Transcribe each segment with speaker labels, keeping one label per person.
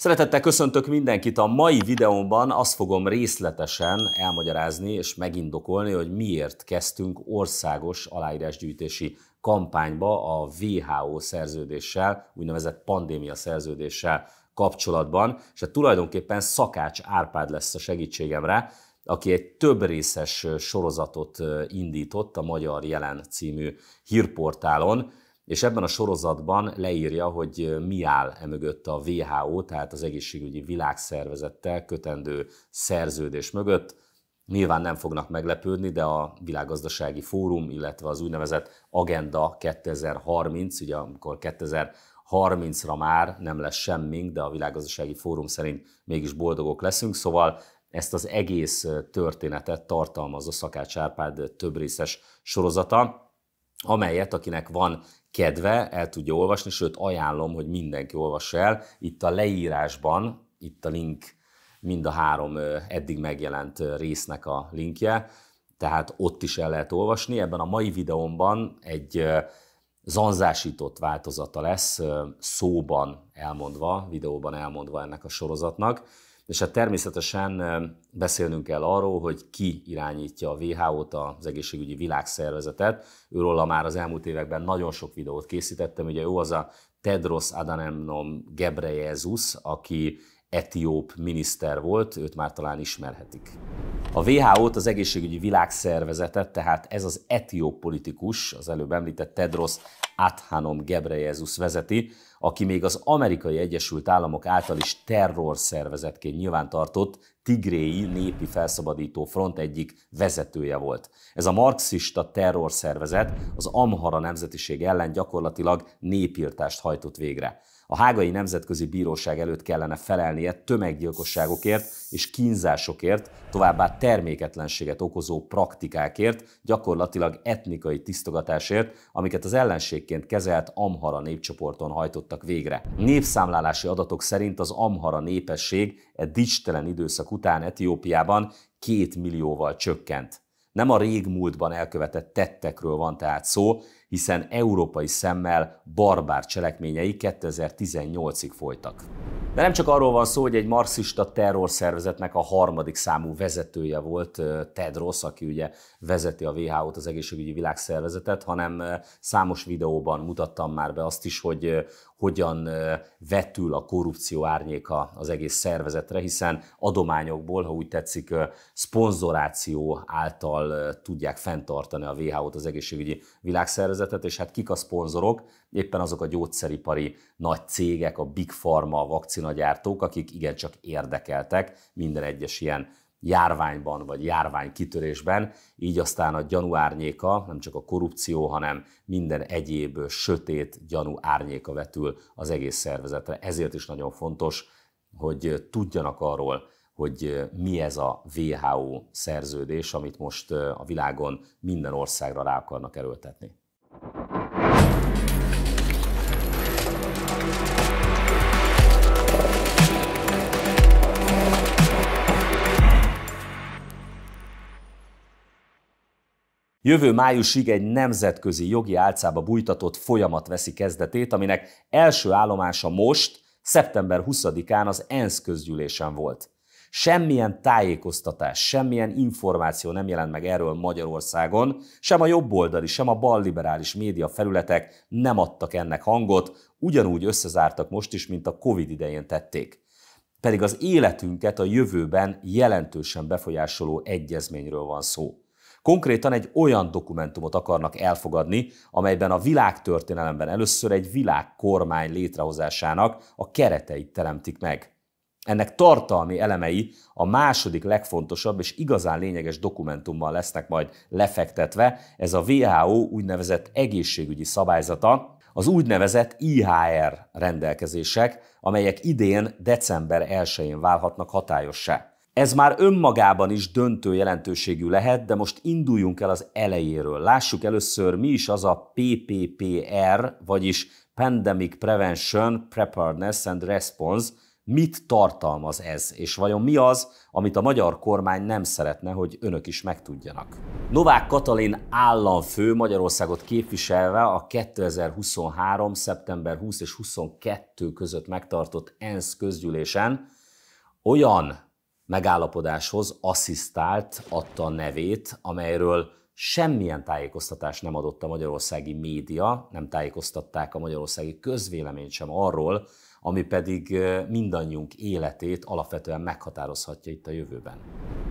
Speaker 1: Szeretettel köszöntök mindenkit! A mai videómban azt fogom részletesen elmagyarázni és megindokolni, hogy miért kezdtünk országos aláírásgyűjtési kampányba a WHO szerződéssel, úgynevezett pandémia szerződéssel kapcsolatban, és hát tulajdonképpen Szakács Árpád lesz a segítségemre, aki egy több részes sorozatot indított a Magyar Jelen című hírportálon, és ebben a sorozatban leírja, hogy mi áll mögött a WHO, tehát az egészségügyi világszervezettel kötendő szerződés mögött. Nyilván nem fognak meglepődni, de a Világgazdasági Fórum, illetve az úgynevezett Agenda 2030, ugye amikor 2030-ra már nem lesz semmink, de a Világgazdasági Fórum szerint mégis boldogok leszünk, szóval ezt az egész történetet tartalmazza Szakács Árpád több részes sorozata amelyet akinek van kedve, el tudja olvasni, sőt ajánlom, hogy mindenki olvassa el. Itt a leírásban, itt a link mind a három eddig megjelent résznek a linkje, tehát ott is el lehet olvasni. Ebben a mai videómban egy zanzásított változata lesz, szóban elmondva, videóban elmondva ennek a sorozatnak és hát természetesen beszélnünk kell arról, hogy ki irányítja a WHO-t, az egészségügyi világszervezetet. Őról már az elmúlt években nagyon sok videót készítettem. Ugye ő az a Tedros Adhanom Ghebreyesus, aki etióp miniszter volt, őt már talán ismerhetik. A WHO-t, az egészségügyi világszervezetet, tehát ez az etióp politikus, az előbb említett Tedros Adhanom Ghebreyesus vezeti, aki még az amerikai Egyesült Államok által is terrorszervezetként nyilvántartott Tigréi Népi Felszabadító Front egyik vezetője volt. Ez a marxista terrorszervezet az Amhara nemzetiség ellen gyakorlatilag népírtást hajtott végre. A hágai nemzetközi bíróság előtt kellene felelnie tömeggyilkosságokért és kínzásokért, továbbá terméketlenséget okozó praktikákért, gyakorlatilag etnikai tisztogatásért, amiket az ellenségként kezelt Amhara népcsoporton hajtottak végre. Népszámlálási adatok szerint az Amhara népesség e dicstelen időszak után Etiópiában két millióval csökkent. Nem a régmúltban elkövetett tettekről van tehát szó, hiszen európai szemmel barbár cselekményei 2018-ig folytak. De nem csak arról van szó, hogy egy marxista terrorszervezetnek a harmadik számú vezetője volt Tedros, aki ugye vezeti a WHO-t, az egészségügyi világszervezetet, hanem számos videóban mutattam már be azt is, hogy hogyan vetül a korrupció árnyéka az egész szervezetre, hiszen adományokból, ha úgy tetszik, szponzoráció által tudják fenntartani a WHO-t, az egészségügyi világszervezetet, szervezetet, és hát kik a szponzorok? Éppen azok a gyógyszeripari nagy cégek, a big pharma, a vakcinagyártók, akik igencsak érdekeltek minden egyes ilyen járványban vagy járvány kitörésben, így aztán a gyanú árnyéka, nem csak a korrupció, hanem minden egyéb sötét gyanú árnyéka vetül az egész szervezetre. Ezért is nagyon fontos, hogy tudjanak arról, hogy mi ez a WHO szerződés, amit most a világon minden országra rá akarnak erőltetni. Jövő májusig egy nemzetközi jogi álcába bújtatott folyamat veszi kezdetét, aminek első állomása most, szeptember 20-án az ENSZ közgyűlésen volt. Semmilyen tájékoztatás, semmilyen információ nem jelent meg erről Magyarországon, sem a jobboldali, sem a balliberális média felületek nem adtak ennek hangot, ugyanúgy összezártak most is, mint a Covid idején tették. Pedig az életünket a jövőben jelentősen befolyásoló egyezményről van szó. Konkrétan egy olyan dokumentumot akarnak elfogadni, amelyben a világtörténelemben először egy világkormány létrehozásának a kereteit teremtik meg. Ennek tartalmi elemei a második legfontosabb és igazán lényeges dokumentumban lesznek majd lefektetve, ez a WHO úgynevezett egészségügyi szabályzata, az úgynevezett IHR rendelkezések, amelyek idén december 1-én válhatnak hatályossá. Ez már önmagában is döntő jelentőségű lehet, de most induljunk el az elejéről. Lássuk először, mi is az a PPPR, vagyis Pandemic Prevention, Preparedness and Response, mit tartalmaz ez, és vajon mi az, amit a magyar kormány nem szeretne, hogy önök is megtudjanak. Novák Katalin államfő Magyarországot képviselve a 2023. szeptember 20 és 22 között megtartott ENSZ közgyűlésen olyan megállapodáshoz asszisztált, adta a nevét, amelyről semmilyen tájékoztatást nem adott a magyarországi média, nem tájékoztatták a magyarországi közvéleményt sem arról, ami pedig mindannyiunk életét alapvetően meghatározhatja itt a jövőben.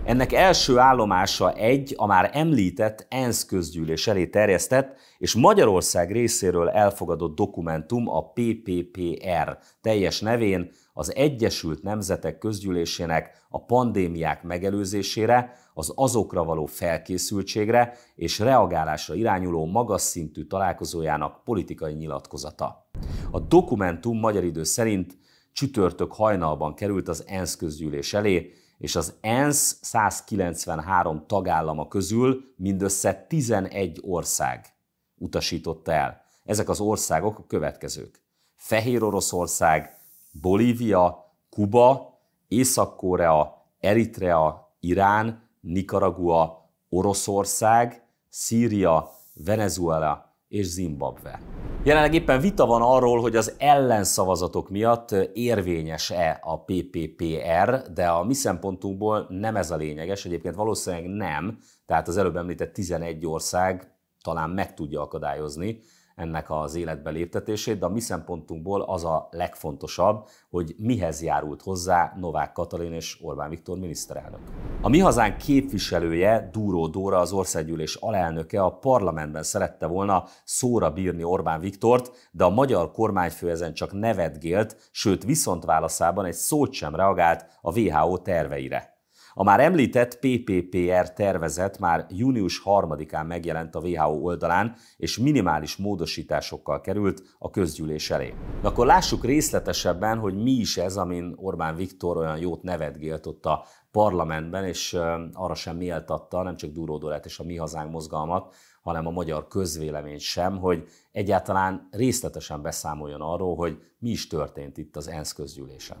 Speaker 1: Ennek első állomása egy, a már említett ENSZ közgyűlés elé terjesztett és Magyarország részéről elfogadott dokumentum a PPPR teljes nevén az Egyesült Nemzetek Közgyűlésének a pandémiák megelőzésére, az azokra való felkészültségre és reagálásra irányuló magas szintű találkozójának politikai nyilatkozata. A dokumentum magyar idő szerint csütörtök hajnalban került az ENSZ közgyűlés elé, és az ENSZ 193 tagállama közül mindössze 11 ország utasította el. Ezek az országok a következők. Fehér Oroszország, Bolívia, Kuba, Észak-Korea, Eritrea, Irán, Nikaragua, Oroszország, Szíria, Venezuela és Zimbabwe. Jelenleg éppen vita van arról, hogy az ellenszavazatok miatt érvényes-e a PPPR, de a mi szempontunkból nem ez a lényeges, egyébként valószínűleg nem, tehát az előbb említett 11 ország talán meg tudja akadályozni, ennek az életbe léptetését, de a mi szempontunkból az a legfontosabb, hogy mihez járult hozzá Novák Katalin és Orbán Viktor miniszterelnök. A mi hazánk képviselője, Dúró Dóra, az országgyűlés alelnöke a parlamentben szerette volna szóra bírni Orbán Viktort, de a magyar kormányfő ezen csak nevetgélt, sőt viszont válaszában egy szót sem reagált a WHO terveire. A már említett PPPR tervezet már június 3-án megjelent a WHO oldalán, és minimális módosításokkal került a közgyűlés elé. De akkor lássuk részletesebben, hogy mi is ez, amin Orbán Viktor olyan jót nevetgélt ott a parlamentben, és arra sem méltatta, nem csak Duró Dorát és a Mi Hazánk mozgalmat, hanem a magyar közvélemény sem, hogy egyáltalán részletesen beszámoljon arról, hogy mi is történt itt az ENSZ közgyűlésen.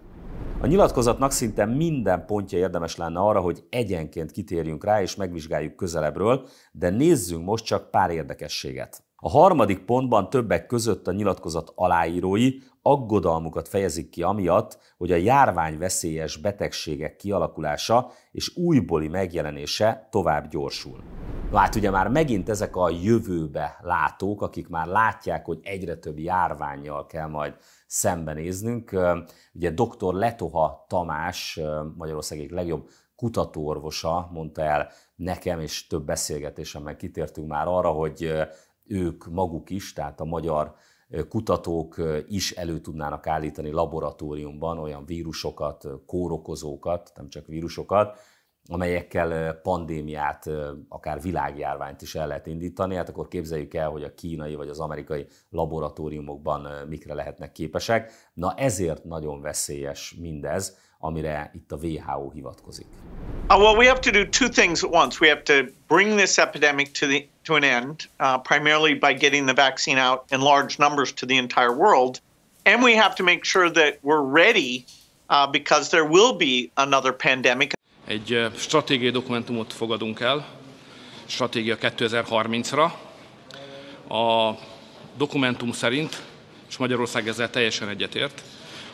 Speaker 1: A nyilatkozatnak szinte minden pontja érdemes lenne arra, hogy egyenként kitérjünk rá és megvizsgáljuk közelebbről, de nézzünk most csak pár érdekességet. A harmadik pontban többek között a nyilatkozat aláírói aggodalmukat fejezik ki amiatt, hogy a járvány veszélyes betegségek kialakulása és újbóli megjelenése tovább gyorsul. hát ugye már megint ezek a jövőbe látók, akik már látják, hogy egyre több járványjal kell majd szembenéznünk. Ugye dr. Letoha Tamás, Magyarország egyik legjobb kutatóorvosa mondta el nekem, és több beszélgetésemben kitértünk már arra, hogy ők maguk is, tehát a magyar kutatók is elő tudnának állítani laboratóriumban olyan vírusokat, kórokozókat, nem csak vírusokat, amelyekkel pandémiát, akár világjárványt is el lehet indítani. Hát akkor képzeljük el, hogy a kínai vagy az amerikai laboratóriumokban mikre lehetnek képesek. Na ezért nagyon veszélyes mindez, amire itt a WHO hivatkozik. Uh, well, we have to do two things at once. We have to bring this epidemic to the to an end, uh, primarily by getting the vaccine out in large numbers to the entire world, and we have to make sure that we're ready uh, because there will be another pandemic. Egy uh, stratégiai dokumentumot fogadunk el, stratégia 2030-ra. A dokumentum szerint, és Magyarország ezzel teljesen egyetért,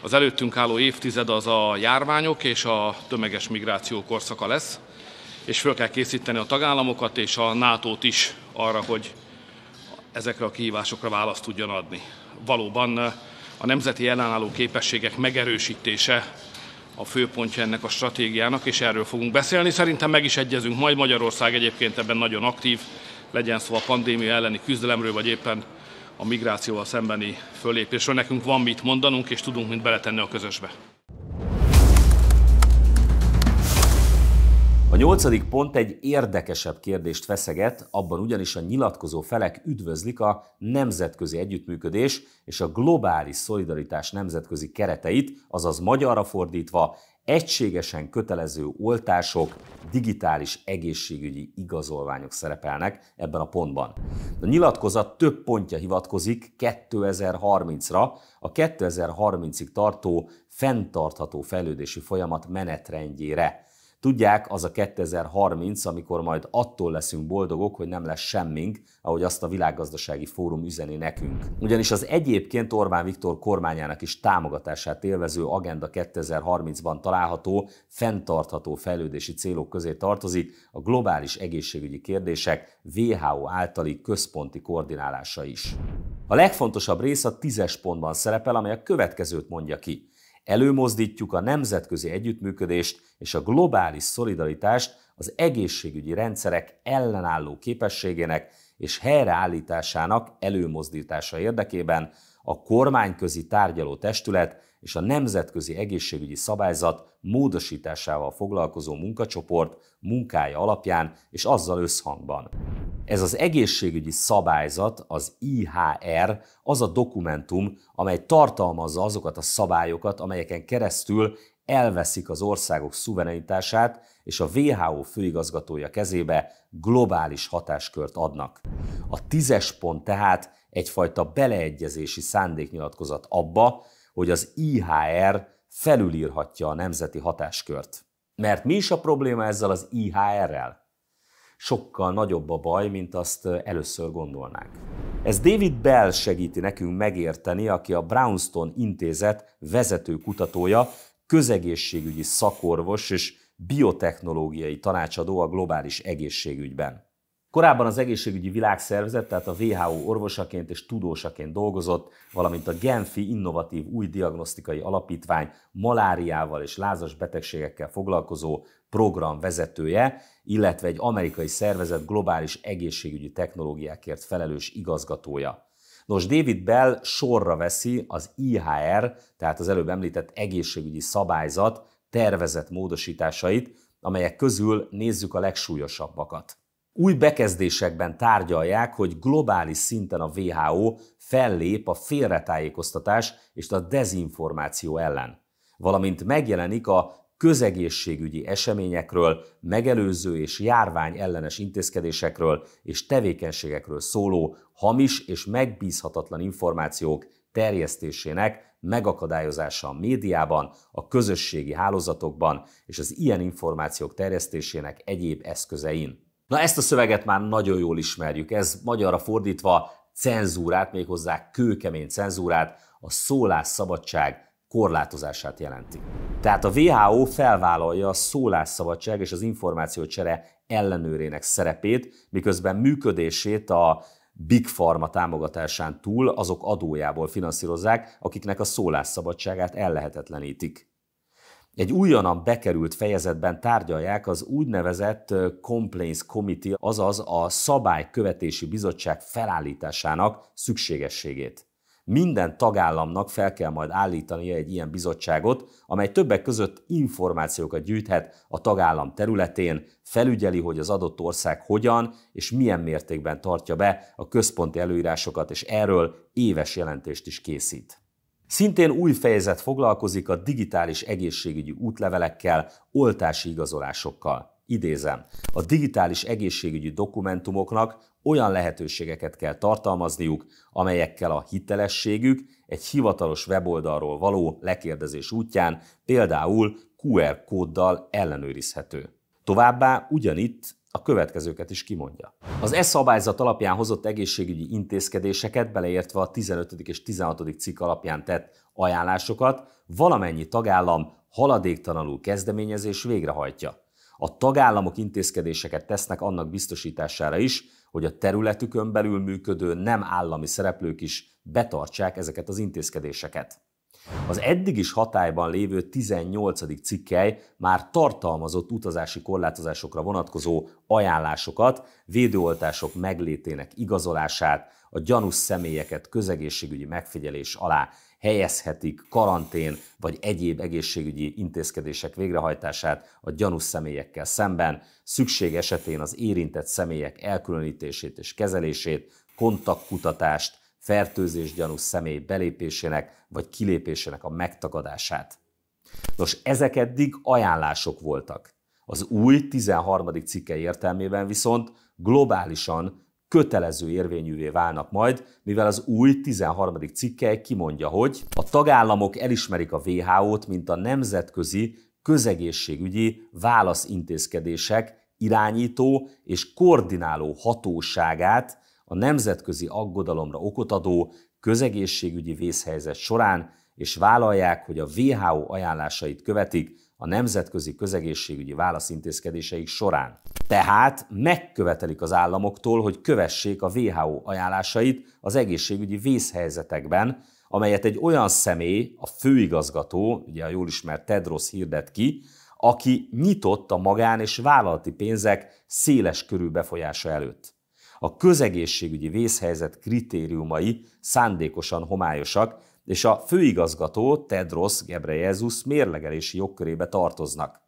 Speaker 1: az előttünk álló évtized az a járványok és a tömeges migráció korszaka lesz, és föl kell készíteni a tagállamokat és a nato is arra, hogy ezekre a kihívásokra választ tudjon adni. Valóban a nemzeti ellenálló képességek megerősítése a főpontja ennek a stratégiának, és erről fogunk beszélni. Szerintem meg is egyezünk, majd Magyarország egyébként ebben nagyon aktív, legyen szó a pandémia elleni küzdelemről, vagy éppen a migrációval szembeni fölépésről. Nekünk van mit mondanunk, és tudunk mit beletenni a közösbe. A nyolcadik pont egy érdekesebb kérdést feszeget, abban ugyanis a nyilatkozó felek üdvözlik a nemzetközi együttműködés és a globális szolidaritás nemzetközi kereteit, azaz magyarra fordítva egységesen kötelező oltások, digitális egészségügyi igazolványok szerepelnek ebben a pontban. A nyilatkozat több pontja hivatkozik 2030-ra, a 2030-ig tartó fenntartható fejlődési folyamat menetrendjére. Tudják, az a 2030, amikor majd attól leszünk boldogok, hogy nem lesz semmink, ahogy azt a világgazdasági fórum üzeni nekünk. Ugyanis az egyébként Orbán Viktor kormányának is támogatását élvező Agenda 2030-ban található, fenntartható fejlődési célok közé tartozik a globális egészségügyi kérdések WHO általi központi koordinálása is. A legfontosabb rész a tízes pontban szerepel, amely a következőt mondja ki. Előmozdítjuk a nemzetközi együttműködést és a globális szolidaritást az egészségügyi rendszerek ellenálló képességének és helyreállításának előmozdítása érdekében a kormányközi tárgyaló testület és a Nemzetközi Egészségügyi Szabályzat módosításával foglalkozó munkacsoport munkája alapján és azzal összhangban. Ez az egészségügyi szabályzat, az IHR, az a dokumentum, amely tartalmazza azokat a szabályokat, amelyeken keresztül elveszik az országok szuverenitását, és a WHO főigazgatója kezébe globális hatáskört adnak. A tízes pont tehát egyfajta beleegyezési szándéknyilatkozat abba, hogy az IHR felülírhatja a nemzeti hatáskört. Mert mi is a probléma ezzel az IHR-rel? Sokkal nagyobb a baj, mint azt először gondolnánk. Ez David Bell segíti nekünk megérteni, aki a Brownstone intézet vezető kutatója, közegészségügyi szakorvos és biotechnológiai tanácsadó a globális egészségügyben. Korábban az egészségügyi világszervezet, tehát a WHO e orvosaként és tudósaként dolgozott, valamint a Genfi Innovatív Új Diagnosztikai Alapítvány maláriával és lázas betegségekkel foglalkozó program vezetője, illetve egy amerikai szervezet globális egészségügyi technológiákért felelős igazgatója. Nos, David Bell sorra veszi az IHR, tehát az előbb említett egészségügyi szabályzat tervezett módosításait, amelyek közül nézzük a legsúlyosabbakat. Új bekezdésekben tárgyalják, hogy globális szinten a WHO fellép a félretájékoztatás és a dezinformáció ellen, valamint megjelenik a közegészségügyi eseményekről, megelőző és járvány ellenes intézkedésekről és tevékenységekről szóló hamis és megbízhatatlan információk terjesztésének megakadályozása a médiában, a közösségi hálózatokban és az ilyen információk terjesztésének egyéb eszközein. Na ezt a szöveget már nagyon jól ismerjük, ez magyarra fordítva cenzúrát, méghozzá kőkemény cenzúrát, a szólásszabadság korlátozását jelenti. Tehát a WHO felvállalja a szólásszabadság és az információcsere ellenőrének szerepét, miközben működését a Big Pharma támogatásán túl azok adójából finanszírozzák, akiknek a szólásszabadságát ellehetetlenítik. Egy újonnan bekerült fejezetben tárgyalják az úgynevezett Complaints Committee, azaz a Szabálykövetési Bizottság felállításának szükségességét minden tagállamnak fel kell majd állítania egy ilyen bizottságot, amely többek között információkat gyűjthet a tagállam területén, felügyeli, hogy az adott ország hogyan és milyen mértékben tartja be a központi előírásokat, és erről éves jelentést is készít. Szintén új fejezet foglalkozik a digitális egészségügyi útlevelekkel, oltási igazolásokkal. Idézem, a digitális egészségügyi dokumentumoknak olyan lehetőségeket kell tartalmazniuk, amelyekkel a hitelességük egy hivatalos weboldalról való lekérdezés útján például QR kóddal ellenőrizhető. Továbbá ugyanitt a következőket is kimondja. Az e-szabályzat alapján hozott egészségügyi intézkedéseket, beleértve a 15. és 16. cikk alapján tett ajánlásokat, valamennyi tagállam haladéktalanul kezdeményezés végrehajtja. A tagállamok intézkedéseket tesznek annak biztosítására is, hogy a területükön belül működő nem állami szereplők is betartsák ezeket az intézkedéseket. Az eddig is hatályban lévő 18. cikkely már tartalmazott utazási korlátozásokra vonatkozó ajánlásokat, védőoltások meglétének igazolását, a gyanús személyeket közegészségügyi megfigyelés alá helyezhetik karantén vagy egyéb egészségügyi intézkedések végrehajtását a gyanús személyekkel szemben, szükség esetén az érintett személyek elkülönítését és kezelését, kontaktkutatást, fertőzés gyanús személy belépésének vagy kilépésének a megtagadását. Nos, ezek eddig ajánlások voltak. Az új 13. cikke értelmében viszont globálisan kötelező érvényűvé válnak majd, mivel az új 13. cikke kimondja, hogy a tagállamok elismerik a WHO-t, mint a nemzetközi közegészségügyi válaszintézkedések irányító és koordináló hatóságát a nemzetközi aggodalomra okot adó közegészségügyi vészhelyzet során, és vállalják, hogy a WHO ajánlásait követik a nemzetközi közegészségügyi válaszintézkedéseik során. Tehát megkövetelik az államoktól, hogy kövessék a WHO ajánlásait az egészségügyi vészhelyzetekben, amelyet egy olyan személy, a főigazgató, ugye a jól ismert Tedros hirdet ki, aki nyitott a magán és vállalati pénzek széles körű befolyása előtt. A közegészségügyi vészhelyzet kritériumai szándékosan homályosak, és a főigazgató Tedros Gebreyesus mérlegelési jogkörébe tartoznak.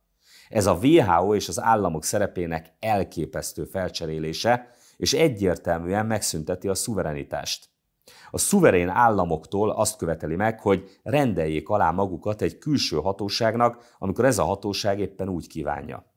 Speaker 1: Ez a WHO és az államok szerepének elképesztő felcserélése, és egyértelműen megszünteti a szuverenitást. A szuverén államoktól azt követeli meg, hogy rendeljék alá magukat egy külső hatóságnak, amikor ez a hatóság éppen úgy kívánja.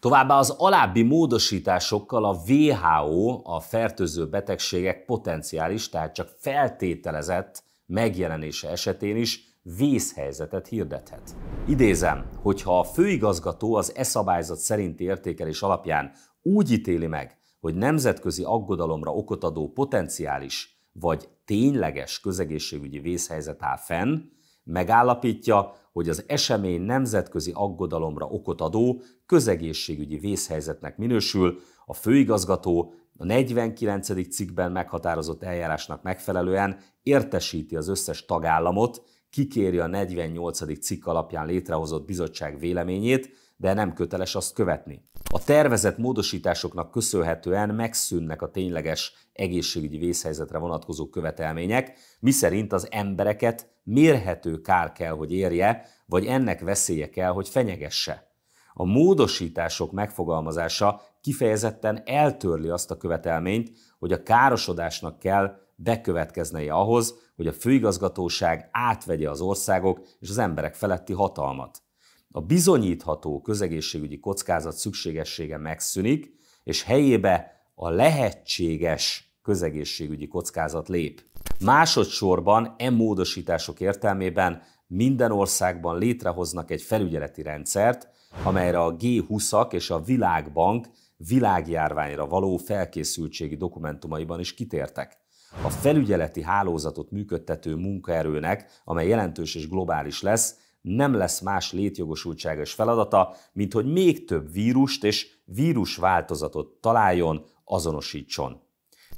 Speaker 1: Továbbá az alábbi módosításokkal a WHO, a fertőző betegségek potenciális, tehát csak feltételezett megjelenése esetén is vészhelyzetet hirdethet. Idézem, hogyha a főigazgató az e-szabályzat szerinti értékelés alapján úgy ítéli meg, hogy nemzetközi aggodalomra okot adó potenciális vagy tényleges közegészségügyi vészhelyzet áll fenn, megállapítja, hogy az esemény nemzetközi aggodalomra okot adó közegészségügyi vészhelyzetnek minősül, a főigazgató a 49. cikkben meghatározott eljárásnak megfelelően értesíti az összes tagállamot, kikéri a 48. cikk alapján létrehozott bizottság véleményét, de nem köteles azt követni. A tervezett módosításoknak köszönhetően megszűnnek a tényleges egészségügyi vészhelyzetre vonatkozó követelmények, miszerint az embereket mérhető kár kell, hogy érje, vagy ennek veszélye kell, hogy fenyegesse. A módosítások megfogalmazása kifejezetten eltörli azt a követelményt, hogy a károsodásnak kell bekövetkeznie ahhoz, hogy a főigazgatóság átvegye az országok és az emberek feletti hatalmat. A bizonyítható közegészségügyi kockázat szükségessége megszűnik, és helyébe a lehetséges közegészségügyi kockázat lép. Másodszorban e módosítások értelmében minden országban létrehoznak egy felügyeleti rendszert, amelyre a G20-ak és a Világbank világjárványra való felkészültségi dokumentumaiban is kitértek. A felügyeleti hálózatot működtető munkaerőnek, amely jelentős és globális lesz, nem lesz más létjogosultsága és feladata, mint hogy még több vírust és vírusváltozatot találjon, azonosítson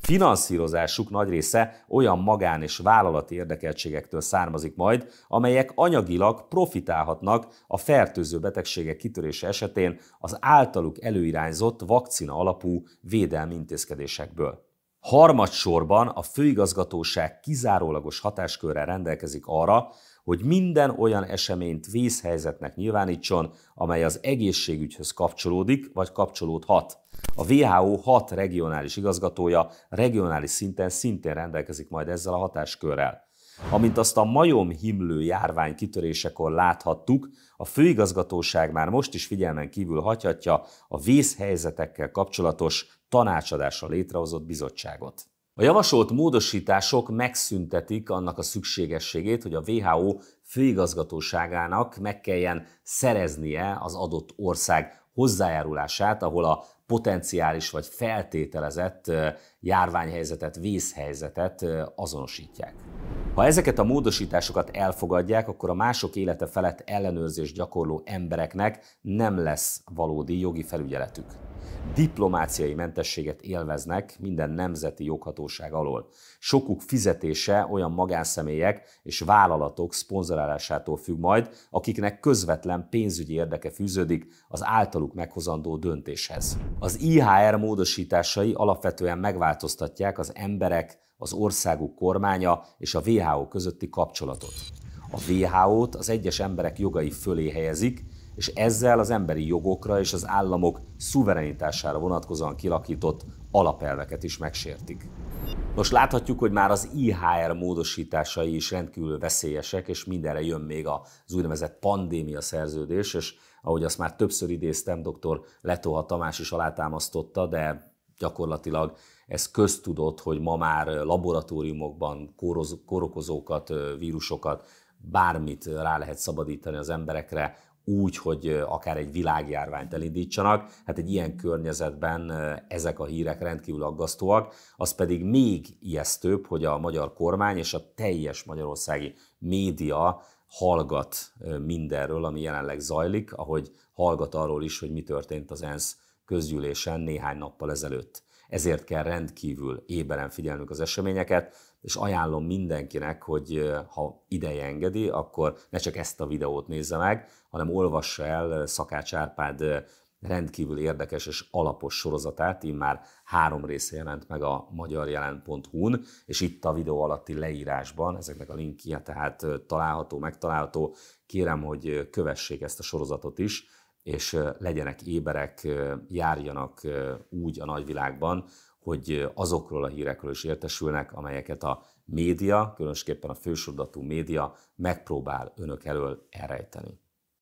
Speaker 1: finanszírozásuk nagy része olyan magán és vállalati érdekeltségektől származik majd, amelyek anyagilag profitálhatnak a fertőző betegségek kitörése esetén az általuk előirányzott vakcina alapú védelmi intézkedésekből. Harmadsorban a főigazgatóság kizárólagos hatáskörrel rendelkezik arra, hogy minden olyan eseményt vészhelyzetnek nyilvánítson, amely az egészségügyhöz kapcsolódik, vagy kapcsolódhat. A WHO hat regionális igazgatója regionális szinten szintén rendelkezik majd ezzel a hatáskörrel. Amint azt a majom himlő járvány kitörésekor láthattuk, a főigazgatóság már most is figyelmen kívül hagyhatja a vészhelyzetekkel kapcsolatos tanácsadásra létrehozott bizottságot. A javasolt módosítások megszüntetik annak a szükségességét, hogy a WHO főigazgatóságának meg kelljen szereznie az adott ország hozzájárulását, ahol a potenciális vagy feltételezett járványhelyzetet, vészhelyzetet azonosítják. Ha ezeket a módosításokat elfogadják, akkor a mások élete felett ellenőrzés gyakorló embereknek nem lesz valódi jogi felügyeletük diplomáciai mentességet élveznek minden nemzeti joghatóság alól. Sokuk fizetése olyan magánszemélyek és vállalatok szponzorálásától függ majd, akiknek közvetlen pénzügyi érdeke fűződik az általuk meghozandó döntéshez. Az IHR módosításai alapvetően megváltoztatják az emberek, az országuk kormánya és a WHO közötti kapcsolatot. A WHO-t az egyes emberek jogai fölé helyezik, és ezzel az emberi jogokra és az államok szuverenitására vonatkozóan kilakított alapelveket is megsértik. Most láthatjuk, hogy már az IHR módosításai is rendkívül veszélyesek, és mindenre jön még az úgynevezett pandémia szerződés, és ahogy azt már többször idéztem, dr. Letoha Tamás is alátámasztotta, de gyakorlatilag ez köztudott, hogy ma már laboratóriumokban korokozókat, kórokozókat, vírusokat, bármit rá lehet szabadítani az emberekre, úgy, hogy akár egy világjárványt elindítsanak. Hát egy ilyen környezetben ezek a hírek rendkívül aggasztóak. Az pedig még ijesztőbb, hogy a magyar kormány és a teljes magyarországi média hallgat mindenről, ami jelenleg zajlik, ahogy hallgat arról is, hogy mi történt az ENSZ közgyűlésen néhány nappal ezelőtt ezért kell rendkívül éberen figyelnünk az eseményeket, és ajánlom mindenkinek, hogy ha ideje engedi, akkor ne csak ezt a videót nézze meg, hanem olvassa el Szakács Árpád rendkívül érdekes és alapos sorozatát, így már három része jelent meg a magyarjelen.hu-n, és itt a videó alatti leírásban, ezeknek a linkje tehát található, megtalálható, kérem, hogy kövessék ezt a sorozatot is, és legyenek éberek, járjanak úgy a nagyvilágban, hogy azokról a hírekről is értesülnek, amelyeket a média, különösképpen a fősodatú média megpróbál önök elől elrejteni.